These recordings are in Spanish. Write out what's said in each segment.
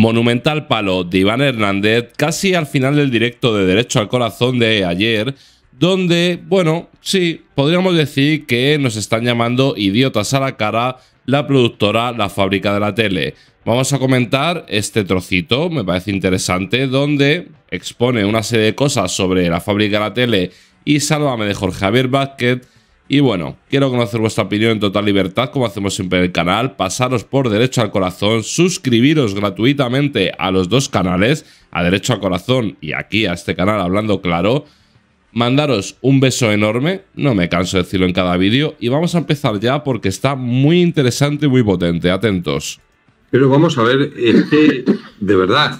Monumental palo de Iván Hernández casi al final del directo de Derecho al Corazón de ayer, donde, bueno, sí, podríamos decir que nos están llamando idiotas a la cara la productora La Fábrica de la Tele. Vamos a comentar este trocito, me parece interesante, donde expone una serie de cosas sobre La Fábrica de la Tele y Sálvame de Jorge Javier Vázquez, y bueno, quiero conocer vuestra opinión en total libertad, como hacemos siempre en el canal. Pasaros por Derecho al Corazón, suscribiros gratuitamente a los dos canales, a Derecho al Corazón y aquí a este canal Hablando Claro. Mandaros un beso enorme, no me canso de decirlo en cada vídeo, y vamos a empezar ya porque está muy interesante y muy potente. Atentos. Pero vamos a ver, que de verdad,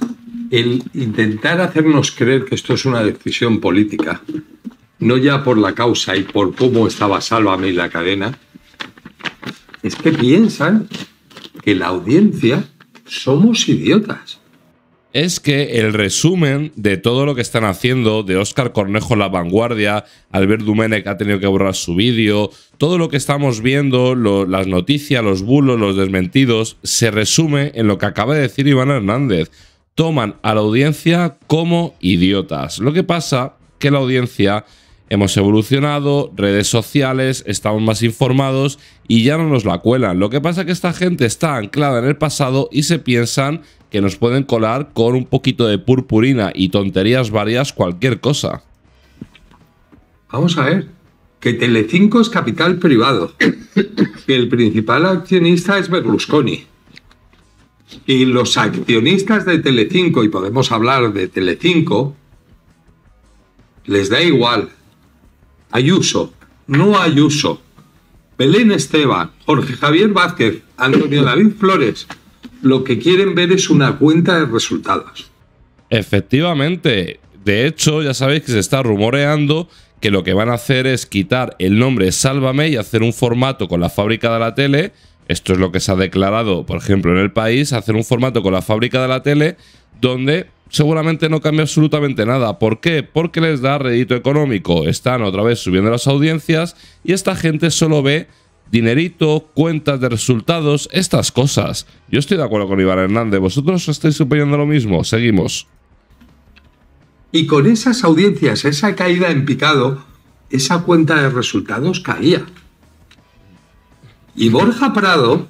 el intentar hacernos creer que esto es una decisión política no ya por la causa y por cómo estaba Sálvame y la cadena, es que piensan que la audiencia somos idiotas. Es que el resumen de todo lo que están haciendo, de Oscar Cornejo La Vanguardia, Albert que ha tenido que borrar su vídeo, todo lo que estamos viendo, las noticias, los bulos, los desmentidos, se resume en lo que acaba de decir Iván Hernández. Toman a la audiencia como idiotas. Lo que pasa que la audiencia hemos evolucionado, redes sociales, estamos más informados y ya no nos la cuelan. Lo que pasa es que esta gente está anclada en el pasado y se piensan que nos pueden colar con un poquito de purpurina y tonterías varias cualquier cosa. Vamos a ver, que Telecinco es capital privado, y el principal accionista es Berlusconi. Y los accionistas de Telecinco, y podemos hablar de Telecinco, les da igual Ayuso, no Ayuso, Belén Esteban, Jorge Javier Vázquez, Antonio David Flores, lo que quieren ver es una cuenta de resultados. Efectivamente, de hecho ya sabéis que se está rumoreando que lo que van a hacer es quitar el nombre Sálvame y hacer un formato con la fábrica de la tele. Esto es lo que se ha declarado, por ejemplo, en el país, hacer un formato con la fábrica de la tele donde seguramente no cambia absolutamente nada. ¿Por qué? Porque les da rédito económico. Están otra vez subiendo las audiencias y esta gente solo ve dinerito, cuentas de resultados, estas cosas. Yo estoy de acuerdo con Iván Hernández. ¿Vosotros estáis suponiendo lo mismo? Seguimos. Y con esas audiencias, esa caída en picado, esa cuenta de resultados caía. Y Borja Prado,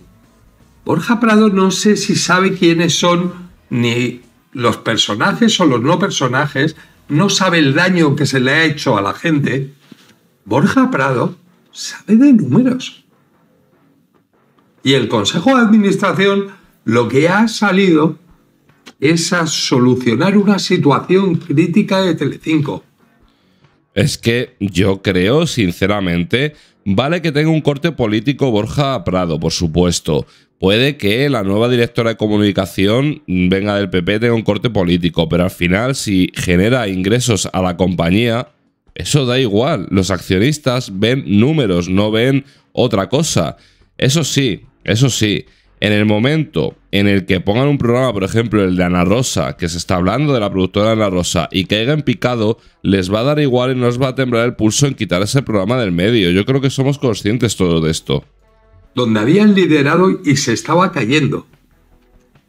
Borja Prado no sé si sabe quiénes son ni los personajes o los no personajes no sabe el daño que se le ha hecho a la gente, Borja Prado sabe de números. Y el Consejo de Administración lo que ha salido es a solucionar una situación crítica de Telecinco. Es que yo creo, sinceramente, vale que tenga un corte político Borja Prado, por supuesto, Puede que la nueva directora de comunicación venga del PP, tenga un corte político, pero al final si genera ingresos a la compañía, eso da igual. Los accionistas ven números, no ven otra cosa. Eso sí, eso sí, en el momento en el que pongan un programa, por ejemplo, el de Ana Rosa, que se está hablando de la productora Ana Rosa, y caiga en picado, les va a dar igual y no les va a temblar el pulso en quitar ese programa del medio. Yo creo que somos conscientes todo de esto donde habían liderado y se estaba cayendo.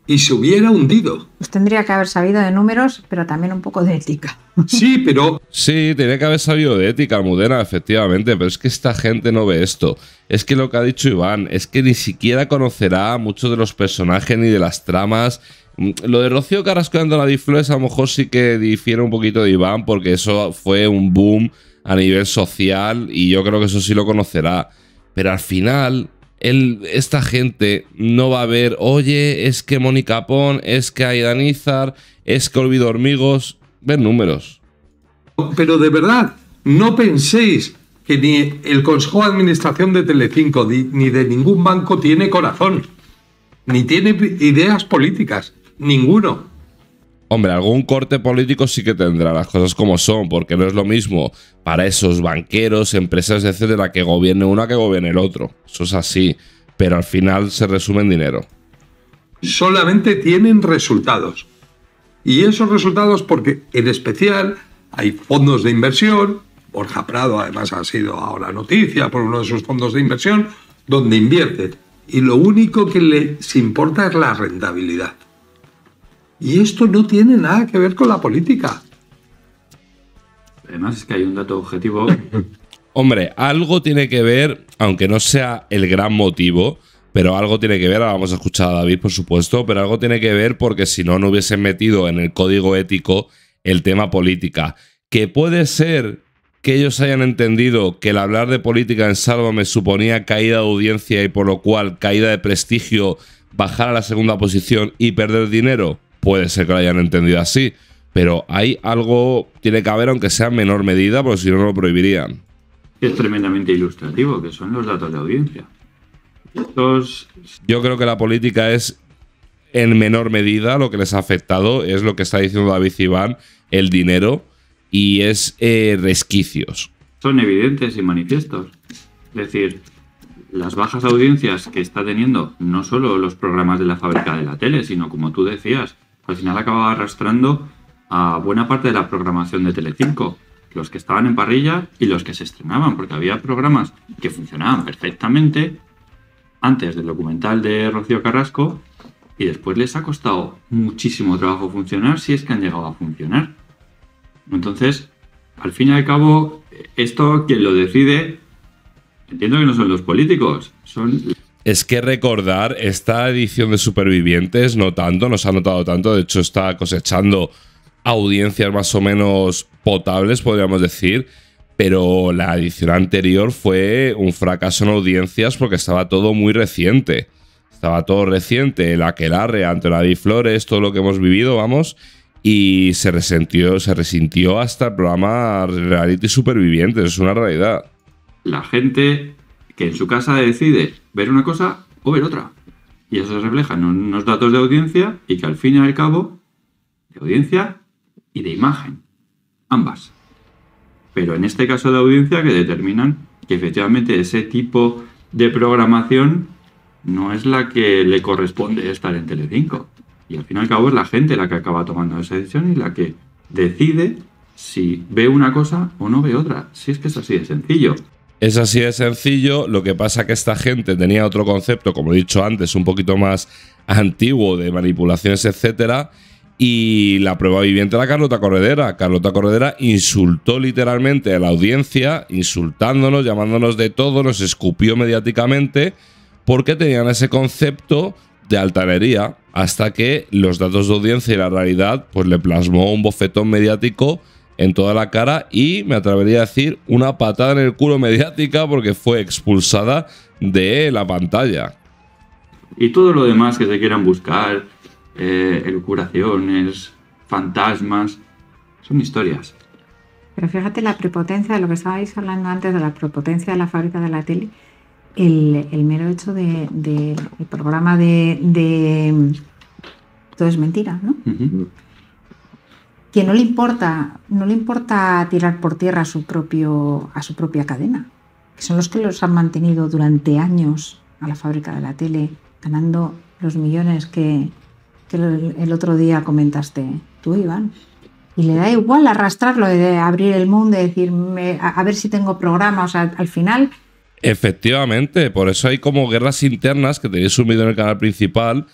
Y se hubiera hundido. Pues tendría que haber sabido de números, pero también un poco de ética. Sí, pero... Sí, tenía que haber sabido de ética, Mudena, efectivamente, pero es que esta gente no ve esto. Es que lo que ha dicho Iván, es que ni siquiera conocerá muchos de los personajes ni de las tramas. Lo de Rocío Carrasco y la Flores a lo mejor sí que difiere un poquito de Iván, porque eso fue un boom a nivel social y yo creo que eso sí lo conocerá. Pero al final, esta gente no va a ver, oye, es que Mónica Pon, es que Aidan es que Olvido Hormigos, ven números. Pero de verdad, no penséis que ni el Consejo de Administración de Telecinco ni de ningún banco tiene corazón, ni tiene ideas políticas, ninguno. Hombre, algún corte político sí que tendrá las cosas como son, porque no es lo mismo para esos banqueros, empresas, etcétera, que gobierne uno que gobierne el otro. Eso es así, pero al final se resume en dinero. Solamente tienen resultados. Y esos resultados, porque en especial hay fondos de inversión, Borja Prado además ha sido ahora noticia por uno de sus fondos de inversión, donde invierten. Y lo único que les importa es la rentabilidad. Y esto no tiene nada que ver con la política. Además es que hay un dato objetivo. Hombre, algo tiene que ver, aunque no sea el gran motivo, pero algo tiene que ver, ahora vamos a escuchar a David por supuesto, pero algo tiene que ver porque si no, no hubiesen metido en el código ético el tema política. Que puede ser que ellos hayan entendido que el hablar de política en me suponía caída de audiencia y por lo cual caída de prestigio, bajar a la segunda posición y perder dinero. Puede ser que lo hayan entendido así, pero hay algo, tiene que haber aunque sea en menor medida, porque si no, lo prohibirían. Es tremendamente ilustrativo, que son los datos de audiencia. Yo creo que la política es en menor medida lo que les ha afectado, es lo que está diciendo David Iván, el dinero y es eh, resquicios. Son evidentes y manifiestos. Es decir, las bajas audiencias que está teniendo no solo los programas de la fábrica de la tele, sino como tú decías, al final acababa arrastrando a buena parte de la programación de Telecinco, los que estaban en parrilla y los que se estrenaban, porque había programas que funcionaban perfectamente antes del documental de Rocío Carrasco y después les ha costado muchísimo trabajo funcionar si es que han llegado a funcionar. Entonces, al fin y al cabo, esto quien lo decide, entiendo que no son los políticos, son es que recordar esta edición de Supervivientes, no tanto, no se ha notado tanto, de hecho está cosechando audiencias más o menos potables, podríamos decir, pero la edición anterior fue un fracaso en audiencias porque estaba todo muy reciente. Estaba todo reciente, La el la la Flores, todo lo que hemos vivido, vamos, y se resentió, se resintió hasta el programa Reality Supervivientes, es una realidad. La gente que en su casa decide ver una cosa o ver otra. Y eso se refleja en unos datos de audiencia y que al fin y al cabo, de audiencia y de imagen, ambas. Pero en este caso de audiencia que determinan que efectivamente ese tipo de programación no es la que le corresponde estar en Telecinco. Y al fin y al cabo es la gente la que acaba tomando esa decisión y la que decide si ve una cosa o no ve otra. Si es que es así de sencillo. Es así de sencillo, lo que pasa que esta gente tenía otro concepto, como he dicho antes, un poquito más antiguo de manipulaciones, etcétera, y la prueba viviente era Carlota Corredera. Carlota Corredera insultó literalmente a la audiencia, insultándonos, llamándonos de todo, nos escupió mediáticamente, porque tenían ese concepto de altanería, hasta que los datos de audiencia y la realidad pues le plasmó un bofetón mediático en toda la cara y me atrevería a decir una patada en el culo mediática porque fue expulsada de la pantalla. Y todo lo demás que se quieran buscar, eh, curaciones fantasmas, son historias. Pero fíjate la prepotencia de lo que estabais hablando antes, de la prepotencia de la fábrica de la tele, el, mero hecho del de, el programa de, Todo es mentira, ¿no? que no le importa, no le importa tirar por tierra a su, propio, a su propia cadena, que son los que los han mantenido durante años a la fábrica de la tele, ganando los millones que, el otro día comentaste tú, Iván. Y le da igual arrastrarlo, de abrir el mundo, y decirme a, ver si tengo programas al final Efectivamente, por eso hay como guerras internas que tenéis sumido en el canal principal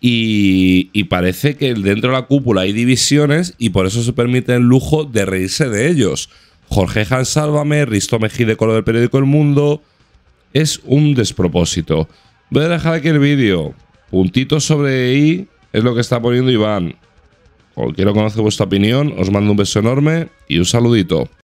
y, parece que dentro de la cúpula hay divisiones y por eso se permite el lujo de reírse de ellos. Jorge Han Sálvame, Risto Mejide de del periódico El Mundo. Es un despropósito. Voy a dejar aquí el vídeo. Puntito sobre I es lo que está poniendo Iván. Quiero conocer vuestra opinión, os mando un beso enorme y un saludito.